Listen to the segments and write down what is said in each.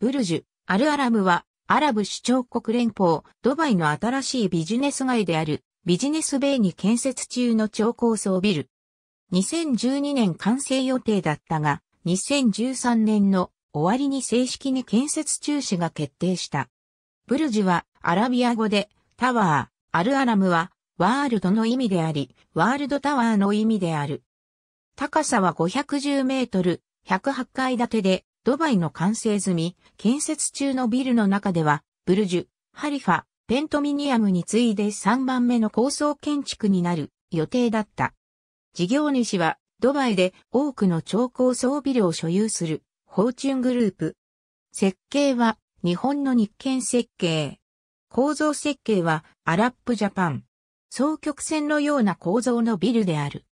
ブルジュ、アルアラムは、アラブ首長国連邦、ドバイの新しいビジネス街である、ビジネスベイに建設中の超高層ビル。2012年完成予定だったが、2013年の終わりに正式に建設中止が決定した。ブルジュはアラビア語でタワー、アルアラムはワールドの意味であり、ワールドタワーの意味である。高さは510メートル、108階建てでドバイの完成済み、建設中のビルの中では、ブルジュ、ハリファ、ペントミニアムに次いで3番目の高層建築になる予定だった。事業主はドバイで多くの超高層ビルを所有するフォーチュングループ。設計は日本の日建設計。構造設計はアラップジャパン。双曲線のような構造のビルである。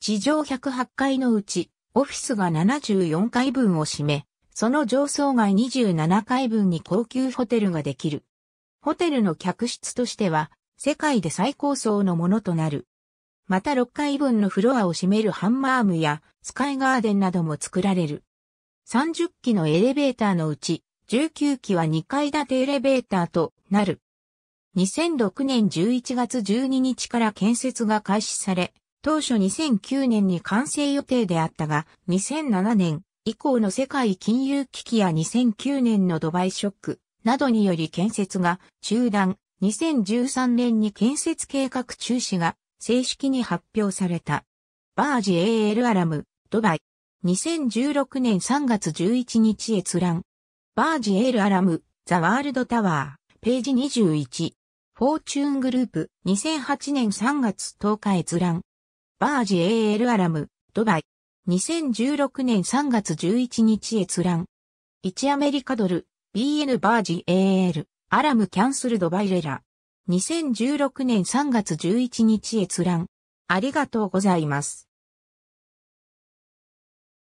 地上108階のうちオフィスが74階分を占め、その上層階27階分に高級ホテルができる。ホテルの客室としては、世界で最高層のものとなる。また6階分のフロアを占めるハンマームやスカイガーデンなども作られる。30機のエレベーターのうち、19機は2階建てエレベーターとなる。2006年11月12日から建設が開始され、当初2009年に完成予定であったが、2007年以降の世界金融危機や2009年のドバイショックなどにより建設が中断、2013年に建設計画中止が正式に発表された。バージ AL アラム、ドバイ。2016年3月11日閲覧。バージ AL アラム、ザワールドタワー、ページ21。フォーチューングループ、2008年3月10日閲覧。バージ AL アラム、ドバイ。2016年3月11日閲覧。1アメリカドル、BN バージ AL、アラムキャンセルドバイレラ。2016年3月11日閲覧。ありがとうございます。